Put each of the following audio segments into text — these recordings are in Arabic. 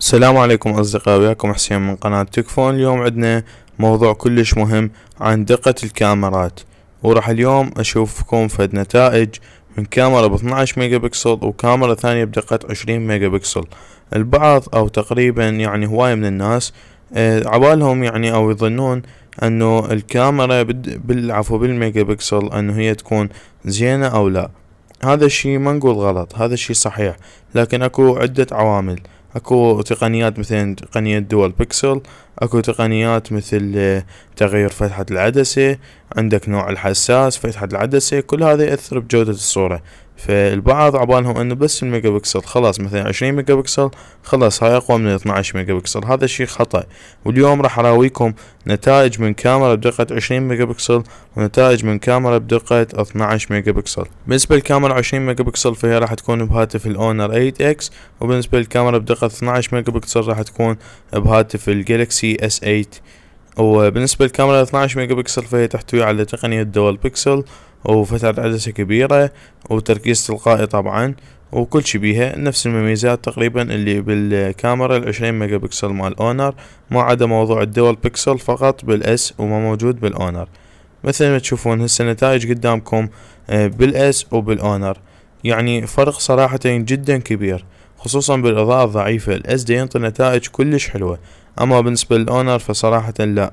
السلام عليكم أصدقائي وياكم حسين من قناة تكفون اليوم عندنا موضوع كلش مهم عن دقة الكاميرات وراح اليوم أشوفكم فد نتائج من كاميرا ب 12 ميجا بكسل وكاميرا ثانية بدقة 20 ميجا بكسل البعض أو تقريبا يعني هواية من الناس آه، عبالهم يعني أو يظنون أنه الكاميرا بالعفو بالميجا بكسل أنه هي تكون زينة أو لا هذا الشي ما نقول غلط هذا الشي صحيح لكن أكو عدة عوامل اكو تقنيات مثل تقنية دول بيكسل اكو تقنيات مثل آه، تغير فتحة العدسة عندك نوع الحساس فتحة العدسة كل هذا يأثر بجودة الصورة فالبعض عبالهم انه بس الميجا بكسل خلاص مثلا عشرين ميجا بكسل خلاص هاي اقوى من 12 ميجا بكسل هذا الشيء خطأ واليوم راح اراويكم نتائج من كاميرا بدقة عشرين ميجا بكسل ونتائج من كاميرا بدقة 12 ميجا بكسل بالنسبة للكاميرا عشرين ميجا بكسل فهي راح تكون بهاتف الاونر 8 اكس وبالنسبة للكاميرا بدقة 12 ميجا بكسل راح تكون بهاتف الجالكسي اس 8 وبالنسبة للكاميرا 12 ميجا بكسل فهي تحتوي على تقنية دول بكسل وفترة عدسة كبيرة وتركيز تلقائي طبعا وكل شي بيها نفس المميزات تقريبا اللي بالكاميرا العشرين ميجا بكسل مال اونر ما عدا موضوع الدول بكسل فقط بالاس وما موجود بالاونر مثل ما تشوفون هسه نتائج قدامكم آه، بالاس وبالاونر يعني فرق صراحة جدا كبير خصوصا بالاضاءة الضعيفة الاس دي ينطي نتائج كلش حلوة اما بالنسبة للاونر فصراحة لا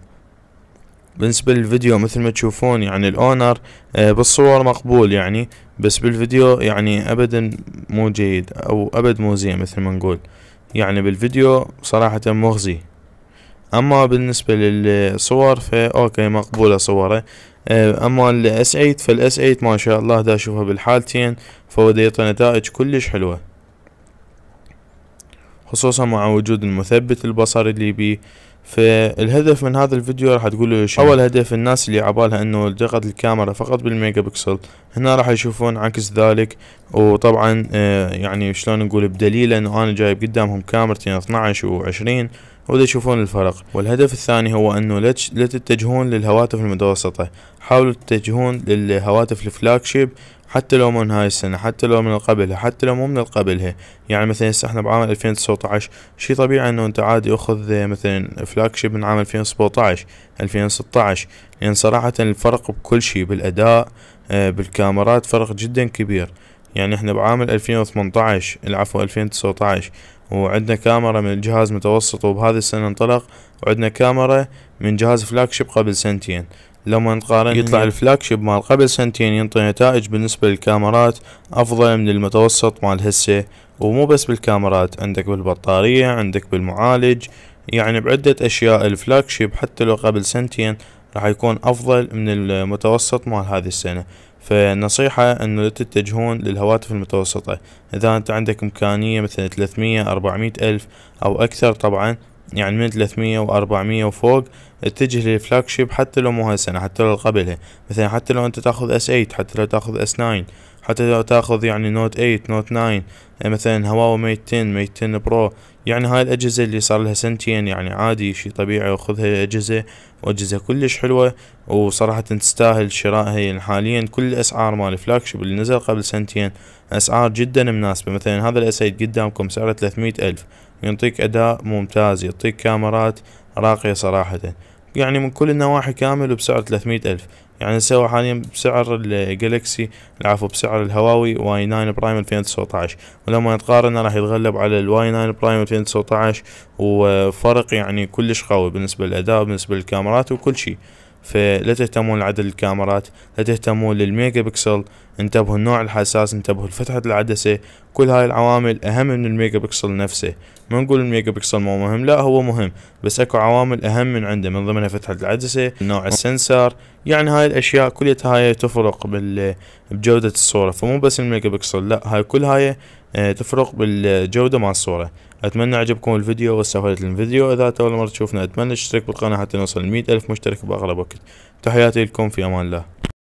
بالنسبة للفيديو مثل ما تشوفون يعني الاونر آه، بالصور مقبول يعني بس بالفيديو يعني ابدا مو جيد او ابد مو زين مثل ما نقول يعني بالفيديو صراحة مغزي اما بالنسبة للصور فاوكي مقبولة صوره آه، اما الاس 8 فالاس 8 ما شاء الله دا اشوفها بالحالتين فهو دا يعطي نتائج كلش حلوة خصوصا مع وجود المثبت البصري اللي بيه فالهدف من هذا الفيديو راح تقولوا شنو اول هدف الناس اللي عبالها انه دقه الكاميرا فقط بالميجا بكسل هنا راح يشوفون عكس ذلك وطبعا آه، يعني شلون نقول بدليل انه انا جايب قدامهم كاميرتين 12 و20 وإذا تشوفون الفرق والهدف الثاني هو أنه لا تتجهون للهواتف المتوسطة حاولوا تتجهون للهواتف الفلاكشيب حتى لو من هاي السنة حتى لو من قبلها حتى لو مو من قبلها يعني مثلا هسه احنا بعام 2019 شي طبيعي انه انت عادي اخذ مثلا فلاج شيب من عام 2017 2016 لان يعني صراحة الفرق بكل شي بالاداء آه، بالكاميرات فرق جدا كبير يعني احنا بعام 2018 العفو 2019 وعندنا كاميرا من جهاز متوسط وبهذه السنة انطلق وعندنا كاميرا من جهاز فلاكشيب قبل سنتين لما نقارن يطلع الفلاكشيب مال قبل سنتين ينطي نتائج بالنسبة للكاميرات أفضل من المتوسط مال هسه ومو بس بالكاميرات عندك بالبطارية عندك بالمعالج يعني بعدة أشياء الفلاكشيب حتى لو قبل سنتين راح يكون أفضل من المتوسط مال هذه السنة فنصيحة انه لا تتجهون للهواتف المتوسطة اذا انت عندك امكانية مثلا 300 400 الف او اكثر طبعا يعني من 300 و 400 وفوق اتجه للفلاج شيب حتى لو مو هالسنة حتى لو قبلها مثلا حتى لو انت تاخذ اس 8 حتى لو تاخذ اس 9 حتى لو تاخذ يعني نوت 8 نوت 9 مثلا هواوي ميت 10 ميت 10 برو يعني هاي الاجهزة اللي صار لها سنتين يعني عادي شيء طبيعي وخذها الاجهزة واجهزة كلش حلوة وصراحة تستاهل شرائها يعني حاليا كل الاسعار مال الفلاج اللي نزل قبل سنتين اسعار جدا مناسبة مثلا هذا الاسيد قدامكم سعره 300 الف يعطيك اداء ممتاز يعطيك كاميرات راقية صراحة يعني من كل النواحي كامل وبسعر 300 ألف يعني نسوي حاليا بسعر الجالكسي العفو بسعر الهواوي واي 9 برايم 2019 ولما نتقارن راح يتغلب على الواي 9 برايم 2019 وفرق يعني كلش قوي بالنسبة للأداء بالنسبة للكاميرات وكل شيء فلا تهتمون لعدد الكاميرات لا تهتمون للميجا بكسل انتبهوا النوع الحساس انتبهوا لفتحة العدسة كل هاي العوامل اهم من الميجا بكسل نفسه ما نقول الميجا بكسل مو مهم لا هو مهم بس اكو عوامل اهم من عنده من ضمنها فتحة العدسة نوع السنسر يعني هاي الاشياء كلها هاي تفرق بال بجودة الصورة فمو بس الميجا بكسل لا هاي كل هاي آه، تفرق بالجودة مع الصورة اتمنى عجبكم الفيديو واستفدت من الفيديو اذا اول مرة تشوفنا اتمنى تشترك بالقناة حتى نوصل 100 الف مشترك باقرب وقت تحياتي لكم في امان الله